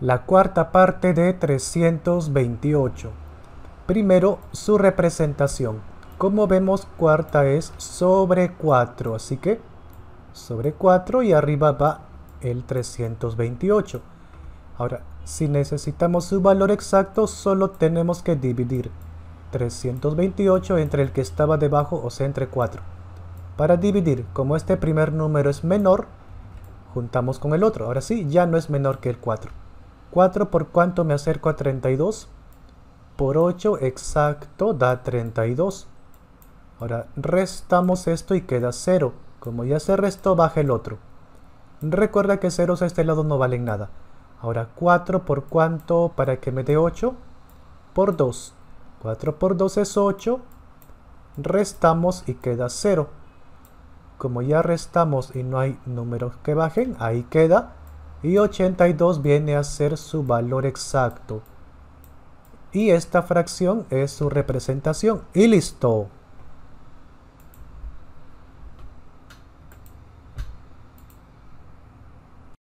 la cuarta parte de 328. Primero, su representación. Como vemos, cuarta es sobre 4, así que sobre 4 y arriba va el 328. Ahora, si necesitamos su valor exacto, solo tenemos que dividir 328 entre el que estaba debajo, o sea, entre 4. Para dividir, como este primer número es menor, juntamos con el otro. Ahora sí, ya no es menor que el 4. 4 por cuánto me acerco a 32? Por 8, exacto, da 32. Ahora restamos esto y queda 0. Como ya se restó, baja el otro. Recuerda que ceros a este lado no valen nada. Ahora 4 por cuánto para que me dé 8? Por 2. 4 por 2 es 8. Restamos y queda 0. Como ya restamos y no hay números que bajen, ahí queda y 82 viene a ser su valor exacto. Y esta fracción es su representación. Y listo.